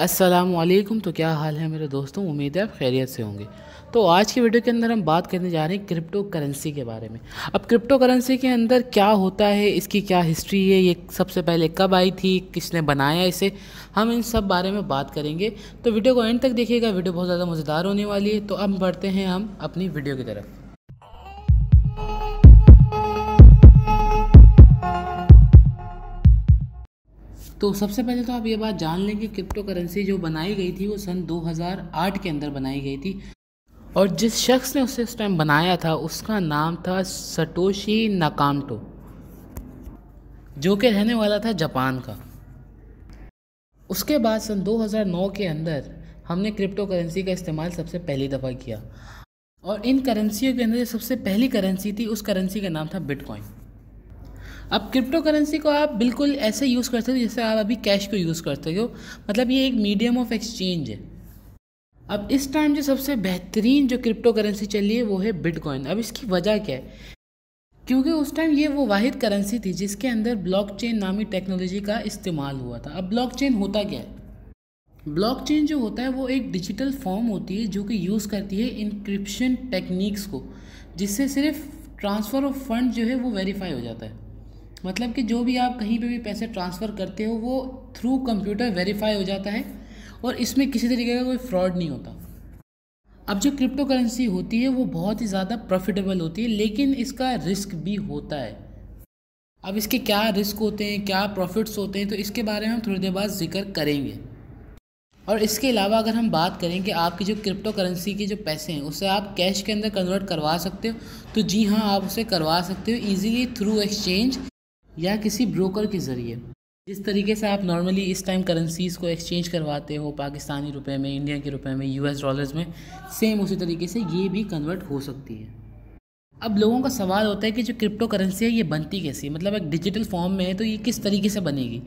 असलम तो क्या हाल है मेरे दोस्तों उम्मीद है आप खैरियत से होंगे तो आज की वीडियो के अंदर हम बात करने जा रहे हैं क्रिप्टो करेंसी के बारे में अब क्रिप्टो करेंसी के अंदर क्या होता है इसकी क्या हिस्ट्री है ये सबसे पहले कब आई थी किसने बनाया इसे हम इन सब बारे में बात करेंगे तो वीडियो को एंड तक देखिएगा वीडियो बहुत ज़्यादा मज़ेदार होने वाली है तो अब बढ़ते हैं हम अपनी वीडियो की तरफ तो सबसे पहले तो आप ये बात जान लें कि क्रिप्टो करेंसी जो बनाई गई थी वो सन 2008 के अंदर बनाई गई थी और जिस शख्स ने उसे उस टाइम बनाया था उसका नाम था सटोशी नकामटो जो कि रहने वाला था जापान का उसके बाद सन 2009 के अंदर हमने क्रिप्टो करेंसी का इस्तेमाल सबसे पहली दफ़ा किया और इन करेंसियों के अंदर सबसे पहली करेंसी थी उस करेंसी का नाम था बिटकॉइन अब क्रिप्टो करेंसी को आप बिल्कुल ऐसे यूज़ कर सकते हो जैसे आप अभी कैश को यूज़ करते हो मतलब ये एक मीडियम ऑफ एक्सचेंज है अब इस टाइम जो सबसे बेहतरीन जो क्रिप्टो करेंसी चली है वो है बिटकॉइन अब इसकी वजह क्या है क्योंकि उस टाइम ये वो वाहिद करेंसी थी जिसके अंदर ब्लॉकचेन नामी टेक्नोलॉजी का इस्तेमाल हुआ था अब ब्लॉकचेन होता क्या है ब्लॉकचेन जो होता है वो एक डिजिटल फॉर्म होती है जो कि यूज़ करती है इनक्रिप्शन टेक्निक्स को जिससे सिर्फ ट्रांसफ़र ऑफ फंड जो है वो वेरीफाई हो जाता है मतलब कि जो भी आप कहीं पे भी पैसे ट्रांसफ़र करते हो वो थ्रू कंप्यूटर वेरीफाई हो जाता है और इसमें किसी तरीके का कोई फ्रॉड नहीं होता अब जो क्रिप्टो करेंसी होती है वो बहुत ही ज़्यादा प्रॉफिटेबल होती है लेकिन इसका रिस्क भी होता है अब इसके क्या रिस्क होते हैं क्या प्रॉफिट्स होते हैं तो इसके बारे में हम थोड़ी देर बाद जिक्र करेंगे और इसके अलावा अगर हम बात करें कि आपकी जो क्रिप्टो करेंसी के जो पैसे हैं उसे आप कैश के अंदर कन्वर्ट करवा सकते हो तो जी हाँ आप उसे करवा सकते हो ईजीली थ्रू एक्सचेंज या किसी ब्रोकर के ज़रिए जिस तरीके से आप नॉर्मली इस टाइम करेंसीज़ को एक्सचेंज करवाते हो पाकिस्तानी रुपए में इंडिया के रुपए में यूएस डॉलर्स में सेम उसी तरीके से ये भी कन्वर्ट हो सकती है अब लोगों का सवाल होता है कि जो क्रिप्टो करेंसी है ये बनती कैसी है मतलब एक डिजिटल फॉर्म में है तो ये किस तरीके से बनेगी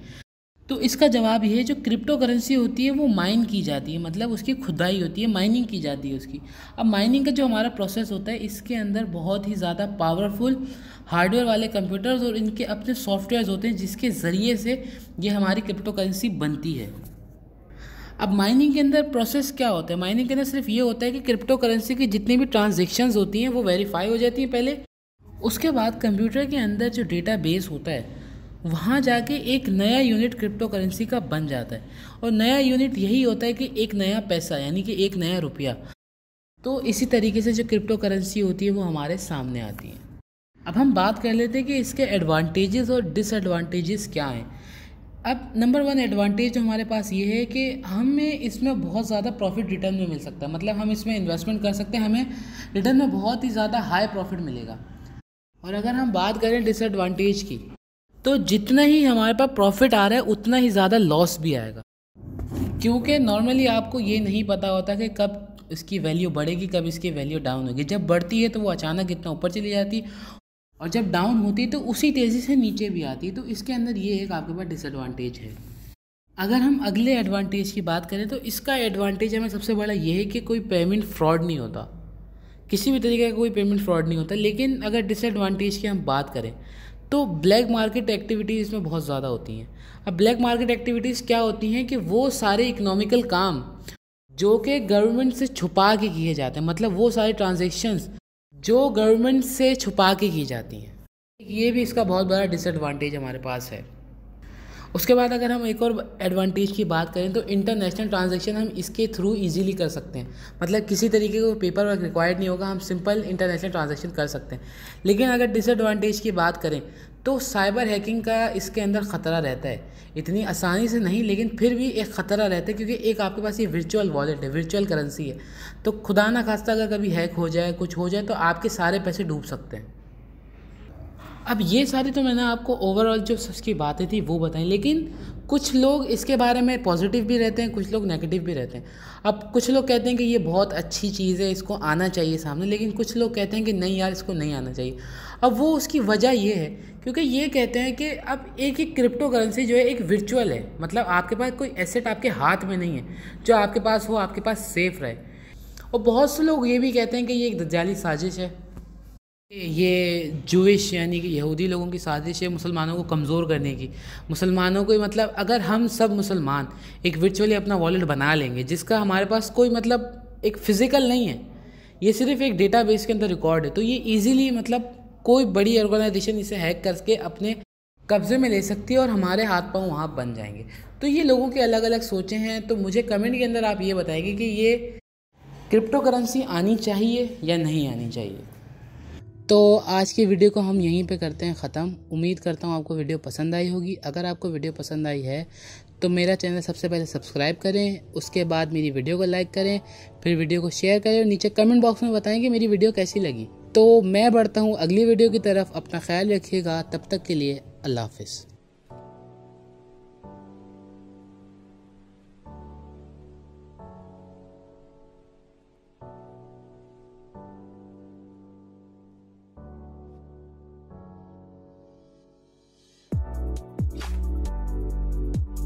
तो इसका जवाब ये है जो क्रिप्टो करेंसी होती है वो माइन की जाती है मतलब उसकी खुदाई होती है माइनिंग की जाती है उसकी अब माइनिंग का जो हमारा प्रोसेस होता है इसके अंदर बहुत ही ज़्यादा पावरफुल हार्डवेयर वाले कंप्यूटर्स और इनके अपने सॉफ्टवेयर होते हैं जिसके ज़रिए से ये हमारी क्रिप्टो करेंसी बनती है अब माइनिंग के अंदर प्रोसेस क्या होता है माइनिंग के अंदर सिर्फ ये होता है कि क्रिप्टो करेंसी की जितनी भी ट्रांजेक्शन होती हैं वो वेरीफाई हो जाती हैं पहले उसके बाद कंप्यूटर के अंदर जो डेटा बेस होता है वहाँ जाके एक नया यूनिट क्रिप्टो करेंसी का बन जाता है और नया यूनिट यही होता है कि एक नया पैसा यानी कि एक नया रुपया तो इसी तरीके से जो क्रिप्टो करेंसी होती है वो हमारे सामने आती है अब हम बात कर लेते हैं कि इसके एडवांटेजेस और डिसएडवांटेजेस क्या हैं अब नंबर वन एडवांटेज जो हमारे पास ये है कि हमें इसमें बहुत ज़्यादा प्रॉफिट रिटर्न में मिल सकता है मतलब हम इसमें इन्वेस्टमेंट कर सकते हैं हमें रिटर्न में बहुत ही ज़्यादा हाई प्रॉफिट मिलेगा और अगर हम बात करें डिसएडवांटेज की तो जितना ही हमारे पास प्रॉफिट आ रहा है उतना ही ज़्यादा लॉस भी आएगा क्योंकि नॉर्मली आपको ये नहीं पता होता कि कब इसकी वैल्यू बढ़ेगी कब इसकी वैल्यू डाउन होगी जब बढ़ती है तो वो अचानक इतना ऊपर चली जाती और जब डाउन होती है तो उसी तेज़ी से नीचे भी आती है तो इसके अंदर ये एक आपके पास डिसएडवांटेज है अगर हम अगले एडवांटेज की बात करें तो इसका एडवांटेज हमें सबसे बड़ा ये है कि कोई पेमेंट फ्रॉड नहीं होता किसी भी तरीके का कोई पेमेंट फ्रॉड नहीं होता लेकिन अगर डिसएडवांटेज की हम बात करें तो ब्लैक मार्केट एक्टिविटीज़ इसमें बहुत ज़्यादा होती हैं अब ब्लैक मार्केट एक्टिविटीज़ क्या होती हैं कि वो सारे इकोनॉमिकल काम जो कि गवर्नमेंट से छुपा के किए जाते हैं मतलब वो सारे ट्रांजेक्शन्स जो गवर्नमेंट से छुपा के की जाती हैं ये भी इसका बहुत बड़ा डिसएडवांटेज हमारे पास है उसके बाद अगर हम एक और एडवांटेज की बात करें तो इंटरनेशनल ट्रांजेक्शन हम इसके थ्रू ईजिली कर सकते हैं मतलब किसी तरीके का पेपर वर्क रिक्वायर्ड नहीं होगा हम सिंपल इंटरनेशनल ट्रांजेक्शन कर सकते हैं लेकिन अगर डिसएडवांटेज की बात करें तो साइबर हैकिंग का इसके अंदर ख़तरा रहता है इतनी आसानी से नहीं लेकिन फिर भी एक ख़तरा रहता है क्योंकि एक आपके पास ये वर्चुअल वॉलेट है वर्चुअल करेंसी है तो खुदा ना खास्ता अगर कभी हैक हो जाए कुछ हो जाए तो आपके सारे पैसे डूब सकते हैं अब ये सारी तो मैंने आपको ओवरऑल जो सबकी बातें थी वो बताई लेकिन कुछ लोग इसके बारे में पॉजिटिव भी रहते हैं कुछ लोग नेगेटिव भी रहते हैं अब कुछ लोग कहते हैं कि ये बहुत अच्छी चीज़ है इसको आना चाहिए सामने लेकिन कुछ लोग कहते हैं कि नहीं यार इसको नहीं आना चाहिए अब वो उसकी वजह ये है क्योंकि ये कहते हैं कि अब एक एक क्रिप्टो करेंसी जो है एक वर्चुअल है मतलब आपके पास कोई एसेट आपके हाथ में नहीं है जो आपके पास हो आपके पास सेफ रहे और बहुत से लोग ये भी कहते हैं कि ये एक दज्जाली साजिश है ये जुविश यानी कि यहूदी लोगों की साजिश है मुसलमानों को कमज़ोर करने की मुसलमानों को मतलब अगर हम सब मुसलमान एक वर्चुअली अपना वॉलेट बना लेंगे जिसका हमारे पास कोई मतलब एक फ़िज़िकल नहीं है ये सिर्फ एक डेटा के अंदर रिकॉर्ड है तो ये इजीली मतलब कोई बड़ी ऑर्गेनाइजेशन इसे हैक करके अपने कब्ज़े में ले सकती है और हमारे हाथ पाँव वहाँ बन जाएंगे तो ये लोगों की अलग अलग सोचें हैं तो मुझे कमेंट के अंदर आप ये बताएंगे कि ये क्रिप्टो करेंसी आनी चाहिए या नहीं आनी चाहिए तो आज की वीडियो को हम यहीं पे करते हैं ख़त्म उम्मीद करता हूँ आपको वीडियो पसंद आई होगी अगर आपको वीडियो पसंद आई है तो मेरा चैनल सबसे पहले सब्सक्राइब करें उसके बाद मेरी वीडियो को लाइक करें फिर वीडियो को शेयर करें और नीचे कमेंट बॉक्स में बताएं कि मेरी वीडियो कैसी लगी तो मैं बढ़ता हूँ अगली वीडियो की तरफ अपना ख्याल रखिएगा तब तक के लिए अल्लाह हाफिज़